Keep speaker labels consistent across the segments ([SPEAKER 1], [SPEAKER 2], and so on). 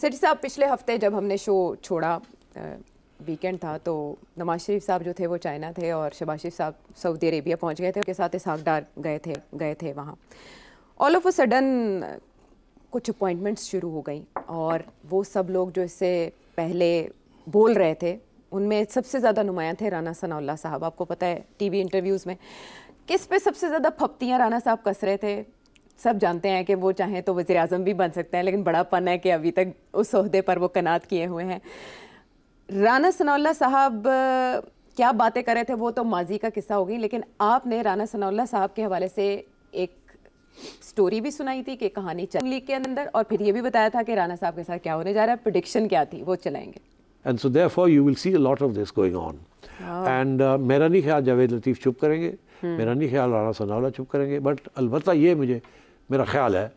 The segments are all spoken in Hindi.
[SPEAKER 1] सेठी साहब पिछले हफ्ते जब हमने शो छोड़ा वीकेंड था तो नवाज शरीफ साहब जो थे वो चाइना थे और शबाज शरीफ साहब सऊदी अरेबिया पहुंच गए थे उनके साथ इस गए थे गए थे वहाँ ऑल ऑफ अ सडन कुछ अपॉइंटमेंट्स शुरू हो गई और वो सब लोग जो इससे पहले बोल रहे थे उनमें सबसे ज़्यादा नुमायाँ थे राना सनाउल्ला साहब आपको पता है टीवी इंटरव्यूज़ में किस पे सबसे ज़्यादा फप्तियाँ राना साहब कस रहे थे सब जानते हैं कि वो चाहें तो वज़ी अजम भी बन सकते हैं लेकिन बड़ा पन है कि अभी तक उस उसदे पर वो कनात किए हुए हैं राना सनौल्ला साहब क्या बातें कर रहे थे वो तो माजी का किस्सा होगी लेकिन आपने राना सनाउल्ला साहब के हवाले से एक स्टोरी भी सुनाई थी कि कहानी चल लीग के अंदर और फिर ये भी बताया था कि राना साहब के साथ क्या होने जा रहा है प्रोडिक्शन क्या थी वो चलाएंगे
[SPEAKER 2] and so therefore you will see lot of this going on and मेरा नहीं ख्याल जावेद लतीफ़ चुप करेंगे hmm. मेरा नहीं ख्याल राना सनावला चुप करेंगे बट अलबत्त ये मुझे मेरा ख्याल है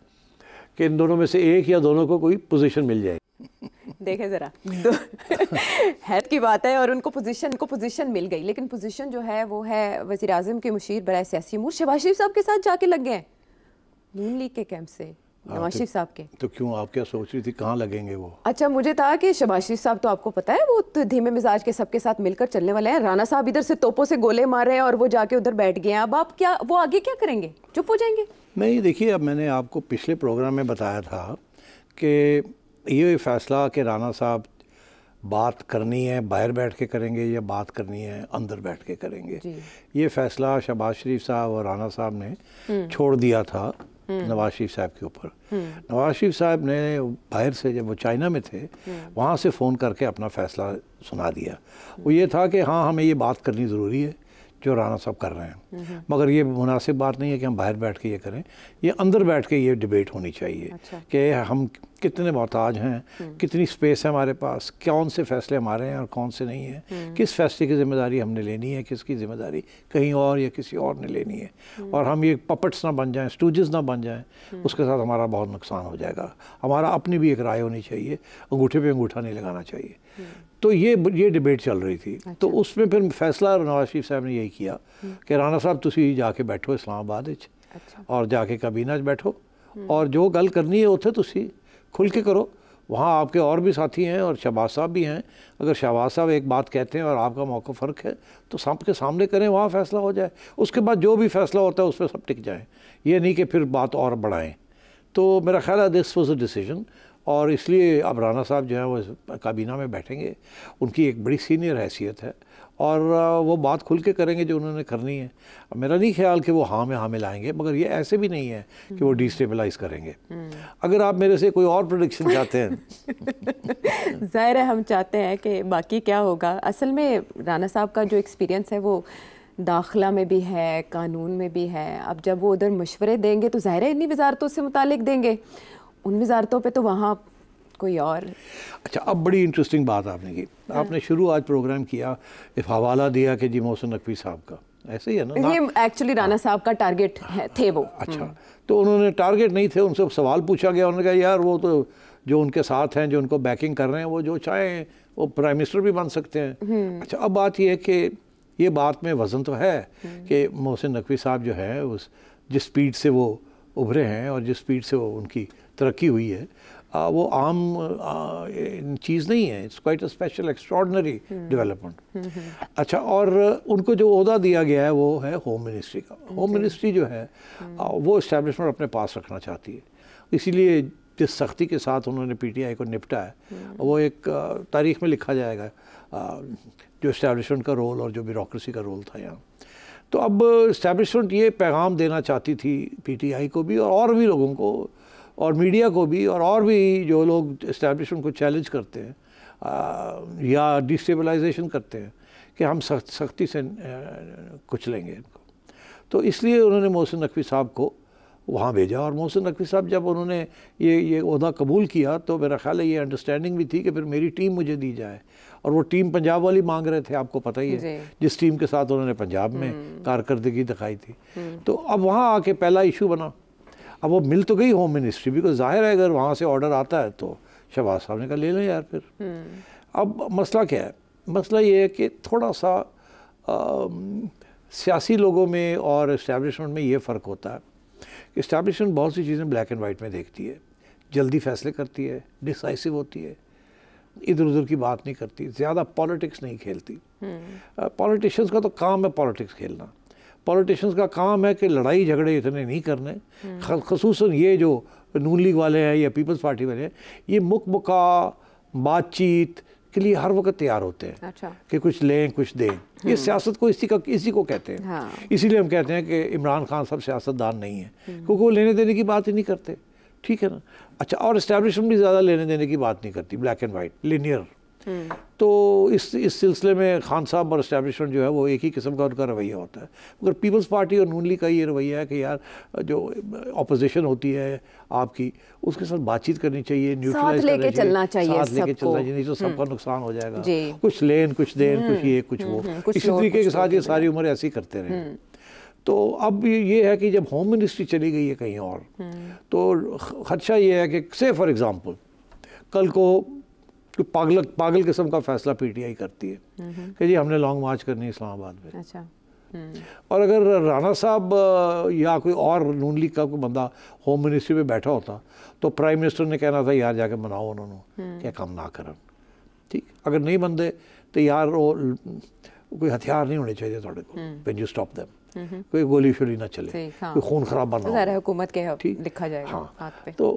[SPEAKER 2] कि इन दोनों में से एक या दोनों को कोई पोजीशन मिल
[SPEAKER 1] जाएगी देखे ज़रा हैत की बात है और उनको पोजीशन को पोजीशन मिल गई लेकिन पोजीशन जो है वो है वज़ी अजम के मुशीर बरा सियासी मूर शबाज शरीफ साहब के साथ जाके लग गए नून लीग के कैंप से हाँ, नवाज तो- शरीफ साहब के
[SPEAKER 2] तो क्यों आप क्या सोच रही थी कहाँ लगेंगे
[SPEAKER 1] वो अच्छा मुझे था कि शबाज शरीफ साहब तो आपको पता है वो तो धीमे मिजाज के सबके साथ मिलकर चलने वाले हैं राना साहब इधर से तोपों से गोले मार रहे हैं और वो जाके उधर बैठ गए हैं अब आप क्या वो आगे क्या करेंगे चुप हो जाएंगे
[SPEAKER 2] नहीं देखिए अब मैंने आपको पिछले प्रोग्राम में बताया था कि ये फ़ैसला कि राना साहब बात करनी है बाहर बैठ के करेंगे या बात करनी है अंदर बैठ के करेंगे ये फ़ैसला शहबाज शरीफ साहब और राना साहब ने हम्म। छोड़ दिया था हम्म। नवाज शरीफ साहब के ऊपर हम्म। नवाज शरीफ साहब ने बाहर से जब वो चाइना में थे वहाँ से फ़ोन करके अपना फ़ैसला सुना दिया वो ये था कि हाँ हमें ये बात करनी ज़रूरी है जो राना साहब कर रहे हैं हम्म, हम्म। मगर ये मुनासिब बात नहीं है कि हम बाहर बैठ के ये करें ये अंदर बैठ के ये डिबेट होनी चाहिए अच्छा। कि हम कितने मोहताज हैं हम्म। कितनी स्पेस है हमारे पास कौन से फैसले हमारे हैं और कौन से नहीं हैं किस फैसले की जिम्मेदारी हमने लेनी है किसकी जिम्मेदारी कहीं और या किसी और ने लेनी है और हम ये पपट्स ना बन जाएं स्टूजेस ना बन जाएं उसके साथ हमारा बहुत नुकसान हो जाएगा हमारा अपनी भी एक राय होनी चाहिए अंगूठे पर अंगूठा नहीं लगाना चाहिए तो ये ये डिबेट चल रही थी तो अच्छा। तो उसमें फिर फैसला नवाज शरीफ साहब ने यही किया हम्म। कि राणा साहब तुम जाके बैठो इस्लामाबाद अच्छा। और जाके काबीना बैठो हम्म। और जो गल करनी है उतें तुम खुल के करो वहाँ आपके और भी साथी हैं और शहबाज साहब भी हैं अगर शहबाज साहब एक बात कहते हैं और आपका मौका फ़र्क है तो सांप के सामने करें वहाँ फैसला हो जाए उसके बाद जो भी फैसला होता है उस पर सब टिक जाएँ ये नहीं कि फिर बात और बढ़ाएँ तो मेरा ख्याल है दिस वॉज अ डिसीजन और इसलिए अब राना साहब जो है वो काबीना में बैठेंगे उनकी एक बड़ी सीनियर हैसियत है और वो बात खुल के करेंगे जो उन्होंने करनी है मेरा नहीं ख्याल कि वो हाँ में हाँ मिलाएंगे मगर ये ऐसे भी नहीं है कि वो डिस्टेबलाइज करेंगे हम्म। अगर आप मेरे से कोई और प्रोडिक्शन चाहते हैं
[SPEAKER 1] ज़ाहिर है हम चाहते हैं कि बाकी क्या होगा असल में राना साहब का जो एक्सपीरियंस है वो दाखिला में भी है कानून में भी है अब जब वो उधर मशवरे देंगे तो ज़ाहिर है इन्हीं वजारतों से मुतल देंगे उन वजारतों पर तो वहाँ कोई और
[SPEAKER 2] अच्छा अब बड़ी इंटरेस्टिंग बात आपने की हाँ। आपने शुरू आज प्रोग्राम किया एक हवाला दिया कि जी मोहसिन नकवी साहब का ऐसे ही है ना
[SPEAKER 1] ये एक्चुअली राणा हाँ। साहब का टारगेट है थे वो अच्छा
[SPEAKER 2] हम्म। तो उन्होंने टारगेट नहीं थे उनसे सवाल पूछा गया उन्होंने कहा यार वो तो जो उनके साथ हैं जो उनको बैकिंग कर रहे हैं वो जो चाहें वो प्राइम मिनिस्टर भी बन सकते हैं हम्म। अच्छा अब बात यह है कि ये बात में वजन तो है हम्म। कि मोहसिन नकवी साहब जो है उस जिस स्पीड से वो उभरे हैं और जिस स्पीड से वो उनकी तरक्की हुई है आ, वो आम चीज़ नहीं है it's quite a special extraordinary development अच्छा और उनको जो अहदा दिया गया है वो है होम मिनिस्ट्री का होम मिनिस्ट्री जो है हम्म। आ, वो इस्टेब्लिशमेंट अपने पास रखना चाहती है इसीलिए जिस सख्ती के साथ उन्होंने पीटीआई को निपटा है हम्म। वो एक तारीख में लिखा जाएगा जो इस्टेब्लिशमेंट का रोल और जो ब्यूरोसी का रोल था यहाँ तो अब इस्टेब्लिशमेंट ये पैगाम देना चाहती थी पीटीआई को भी और और भी लोगों को और मीडिया को भी और और भी जो लोग इस्टेब्लिशमेंट को चैलेंज करते हैं आ, या डिस्टेबलाइजेशन करते हैं कि हम सख्ती से कुछ लेंगे इनको तो इसलिए उन्होंने मोहसिन नकवी साहब को वहाँ भेजा और मोहसिन नकवी साहब जब उन्होंने ये ये अहदा कबूल किया तो मेरा ख्याल है ये अंडरस्टैंडिंग भी थी कि फिर मेरी टीम मुझे दी जाए और वो टीम पंजाब वाली मांग रहे थे आपको पता ही है जिस टीम के साथ उन्होंने पंजाब में हम्म। कारकर्दगी दिखाई थी हम्म। तो अब वहाँ आके पहला इशू बना अब वो मिल तो गई होम मिनिस्ट्री बिकॉज जाहिर है अगर वहाँ से ऑर्डर आता है तो शहबाज साहब ने कहा ले लें यार फिर हम्म। अब मसला क्या है मसला ये है कि थोड़ा सा सियासी लोगों में और इस्टेबलिशमेंट में ये फ़र्क होता है इस्टेब्लिशमेंट बहुत सी चीज़ें ब्लैक एंड वाइट में देखती है जल्दी फैसले करती है डिसाइसिव होती है इधर उधर की बात नहीं करती ज़्यादा पॉलिटिक्स नहीं खेलती पॉलिटिशियंस हम्म। का तो काम है पॉलिटिक्स खेलना पॉलिटिशियंस का काम है कि लड़ाई झगड़े इतने नहीं करने हम्म। खसूस ये जो नून लीग वाले हैं या पीपल्स पार्टी वाले हैं ये मुख मुका बातचीत के लिए हर वक्त तैयार होते हैं अच्छा। कि कुछ लें कुछ दें ये हम्म। सियासत को इसी का इसी को कहते हैं हाँ। इसीलिए हम कहते हैं कि इमरान खान सब सियासतदान नहीं है हम्म। क्योंकि वो लेने देने की बात ही नहीं करते ठीक है ना अच्छा और इस्टेब्लिशमेंट भी ज़्यादा लेने देने की बात नहीं करती ब्लैक एंड वाइट लिनियर तो इस इस सिलसिले में खान साहब और इस्टेब्लिशमेंट जो है वो एक ही किस्म का उनका रवैया होता है मगर पीपल्स पार्टी और नून लीग का ये रवैया है कि यार जो अपोजिशन होती है आपकी उसके साथ बातचीत करनी चाहिए न्यूट्रलाइज लेके चलना चाहिए साथ लेके चलना चाहिए नहीं तो हम्म। सबका नुकसान हो जाएगा कुछ लेन कुछ देन हम्म। कुछ ये कुछ वो हम्म, इसी तरीके के साथ ये सारी उम्र ऐसे ही करते रहे तो अब ये है कि जब होम मिनिस्ट्री चली गई है कहीं और तो खदशा ये है कि से फॉर एग्ज़ाम्पल कल को कि पागल पागल किस्म का फैसला पीटीआई करती है कि जी हमने लॉन्ग मार्च करनी है इस्लामाबाद में अच्छा हम्म। और अगर राणा साहब या कोई और नून लीग का कोई बंदा होम मिनिस्ट्री में बैठा होता तो प्राइम मिनिस्टर ने कहना था यार जाके मनाओ उन्होंने हम्म। क्या काम ना करन ठीक अगर नहीं बनते तो यार वो कोई हथियार नहीं होने चाहिए थोड़े को वेन यू स्टॉप
[SPEAKER 1] दैम
[SPEAKER 2] कोई गोली शोली ना चले हाँ। कोई खून खराब बना तो
[SPEAKER 1] हुकूमत के लिखा जाएगा हाँ तो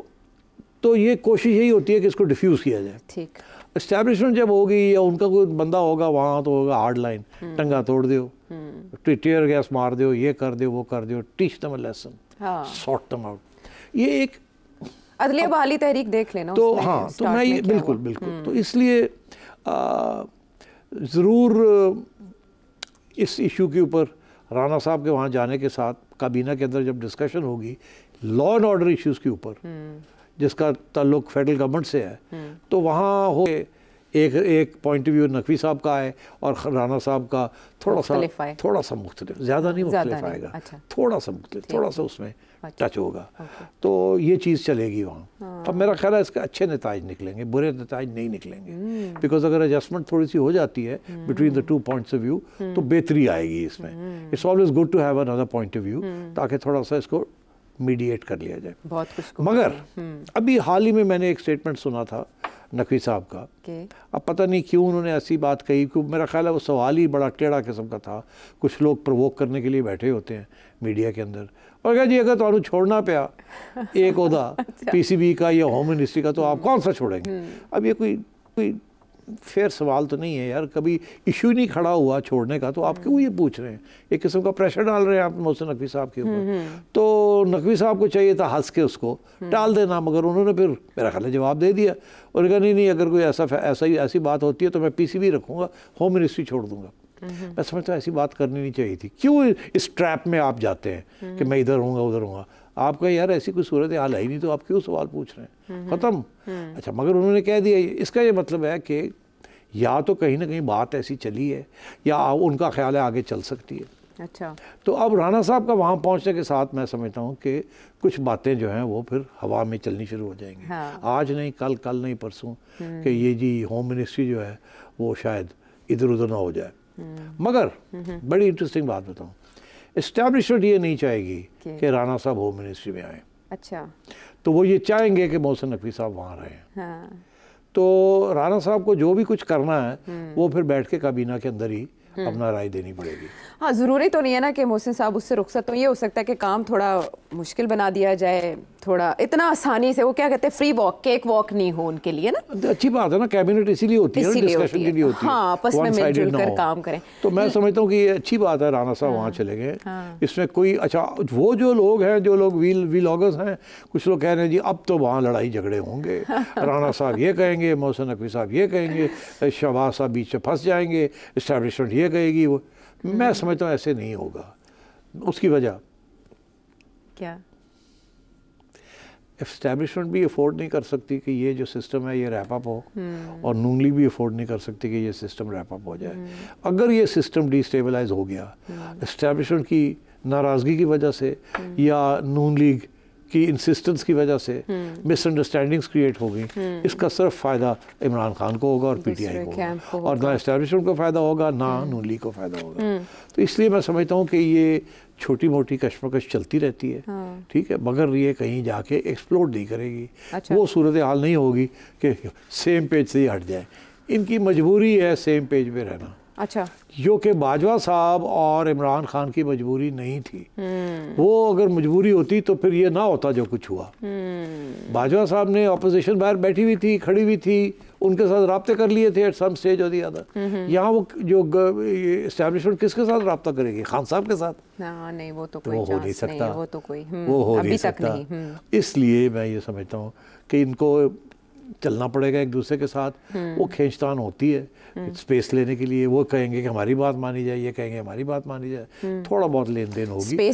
[SPEAKER 2] तो ये कोशिश यही होती है कि इसको डिफ्यूज़ किया जाए ठीक इस्टेब्लिशमेंट जब होगी या उनका कोई बंदा होगा वहाँ तो होगा हार्ड हम्म। लाइन टंगा तोड़ दो टीयर गैस मार दो ये कर दो वो कर दो टीच दम लेसन शॉर्ट दम आउट
[SPEAKER 1] ये एक अदलिया बहाली तहरीक देख लेना तो हाँ तो मैं ये बिल्कुल
[SPEAKER 2] बिल्कुल हम्म। तो इसलिए ज़रूर इस इशू के ऊपर राणा साहब के वहाँ जाने के साथ काबीना के अंदर जब डिस्कशन होगी लॉ एंड ऑर्डर इश्यूज़ के ऊपर हम्म। जिसका ताल्लुक फेडरल गवर्नमेंट से है हम्म। तो वहाँ हो एक एक पॉइंट ऑफ व्यू नकवी साहब का है और राना साहब का थोड़ा सा थोड़ा सा मुख्तल ज़्यादा नहीं मुख्तलिफ आएगा अच्छा। थोड़ा सा मुख्तल थोड़ा सा उसमें अच्छा। टच होगा तो ये चीज़ चलेगी वहाँ हाँ। अब मेरा ख्याल है इसके अच्छे नतज निकलेंगे बुरे नतज नहीं निकलेंगे बिकॉज हम्म। अगर एडजस्टमेंट थोड़ी सी हो जाती है between the two point of view तो हम्म। बेहतरी आएगी इसमें it's always good to have another point of view ताकि थोड़ा सा इसको मीडिएट कर लिया जाए
[SPEAKER 1] बहुत कुछ मगर हम्म।
[SPEAKER 2] अभी हाल ही में मैंने एक स्टेटमेंट सुना था नकवी साहब का अब पता नहीं क्यों उन्होंने ऐसी बात कही क्यों मेरा ख्याल है वो सवाल ही बड़ा टेढ़ा किस्म का था कुछ लोग प्रवोक करने के लिए बैठे होते हैं मीडिया के अंदर और क्या जी अगर तो छोड़ना पाया एक सी बी अच्छा। का या होम मिनिस्ट्री का तो आप हम्म। कौन सा छोड़ेंगे हम्म। अब ये कोई कोई फेयर सवाल तो नहीं है यार कभी इशू नहीं खड़ा हुआ छोड़ने का तो आप क्यों ये पूछ रहे हैं एक किस्म का प्रेशर डाल रहे हैं आप मोहसिन नकवी साहब के ऊपर हम्म, हम्म। तो नकवी साहब को चाहिए था हंस के उसको हम्म। टाल देना मगर उन्होंने फिर मेरा ख्याल जवाब दे दिया और कहा नहीं नहीं अगर कोई ऐसा ऐसा ही ऐसी बात होती है तो मैं पी सी रखूँगा होम मिनिस्ट्री छोड़ दूँगा मैं समझता ऐसी बात करनी नहीं चाहिए थी क्यों इस ट्रैप में आप जाते हैं कि मैं इधर हूँ उधर हूँ आपका यार ऐसी कोई सूरत हाल है ही नहीं तो आप क्यों सवाल पूछ रहे हैं हम्म, हम्म, ख़त्म हम्म। अच्छा मगर उन्होंने कह दिया इसका ये मतलब है कि या तो कहीं ना कहीं बात ऐसी चली है या उनका ख्याल है आगे चल सकती है अच्छा तो अब राणा साहब का वहाँ पहुँचने के साथ मैं समझता हूँ कि कुछ बातें जो हैं वो फिर हवा में चलनी शुरू हो जाएंगी हाँ। आज नहीं कल कल नहीं परसों कि ये जी होम मिनिस्ट्री जो है वो शायद इधर उधर ना हो जाए मगर बड़ी इंटरेस्टिंग बात बताऊँ इस्टेब्लिशमेंट ये नहीं चाहेगी कि राणा साहब होम मिनिस्ट्री में आए अच्छा तो वो ये चाहेंगे कि मोहसिन नकवी साहब वहाँ रहे हाँ। तो राणा साहब को जो भी कुछ करना है हम्म। वो फिर बैठ के काबीना के अंदर ही हम्म। अपना राय देनी पड़ेगी
[SPEAKER 1] हाँ ज़रूरी तो नहीं है ना कि मोहसिन साहब उससे रुखसत तो ये हो सकता है कि काम थोड़ा मुश्किल बना दिया जाए थोड़ा इतना आसानी से वो क्या कहते हैं फ्री वॉक केक वॉक नहीं हो उनके लिए ना तो
[SPEAKER 2] अच्छी बात है ना कैबिनेट इसीलिए होती है डिस्कशन के लिए होती है हाँ, आपस में मिलजुल कर काम करें तो मैं समझता हूँ कि ये अच्छी बात है राणा साहब वहाँ हाँ। चले गए हाँ। इसमें कोई अच्छा वो जो लोग हैं जो लोग वील वीलॉगर्स हैं कुछ लोग कह रहे हैं जी अब तो वहाँ लड़ाई झगड़े होंगे राणा साहब ये कहेंगे मोहसिन नकवी साहब ये कहेंगे शहबाज साहब बीच में फंस जाएंगे इस्टेब्लिशमेंट ये ये कहेगी वो हम्म। मैं समझता हूँ ऐसे नहीं होगा उसकी वजह क्या एस्टेब्लिशमेंट भी अफोर्ड नहीं कर सकती कि ये जो सिस्टम है ये रैप अप हो हम्म। और नूंगली भी अफोर्ड नहीं कर सकती कि ये सिस्टम रैप अप हो जाए हम्म। अगर ये सिस्टम डिस्टेबलाइज हो गया एस्टेब्लिशमेंट की नाराज़गी की वजह से या नून लीग की इंसिस्टेंस की वजह से मिसअंडरस्टैंडिंग्स हम्म। क्रिएट हो गई हम्म। इसका सिर्फ फ़ायदा इमरान खान को होगा और पी टी आई को होगा। और ना इस्टेबलिशमेंट को फ़ायदा होगा ना नून हम्म। लीग को फ़ायदा होगा तो इसलिए मैं समझता हूँ कि ये छोटी मोटी कश्मकश चलती रहती है हाँ। ठीक है मगर ये कहीं जाके एक्सप्लोर नहीं करेगी अच्छा। वो सूरत हाल नहीं होगी कि सेम पेज से ही हट जाए इनकी मजबूरी है सेम पेज पर रहना अच्छा जो कि बाजवा साहब और इमरान खान की मजबूरी नहीं थी वो अगर मजबूरी होती तो फिर ये ना होता जो कुछ हुआ हम्म। बाजवा साहब ने अपोजिशन बाहर बैठी हुई थी खड़ी हुई थी उनके साथ रबते कर लिए थे एट सम स्टेज और दिया था यहाँ वो जो इस्टेब्लिशमेंट किसके साथ रबता करेगी खान साहब के साथ
[SPEAKER 1] ना, नहीं वो तो, तो हो नहीं सकता वो तो हम्म, हो नहीं सकता हम्म।
[SPEAKER 2] इसलिए मैं ये समझता हूँ कि इनको चलना पड़ेगा एक दूसरे के साथ हम्म। वो खींचतान होती है स्पेस हम्म। लेने के लिए वो कहेंगे कि हमारी बात मानी जाए ये कहेंगे हमारी बात मानी जाए हम्म। थोड़ा बहुत लेन देन होगी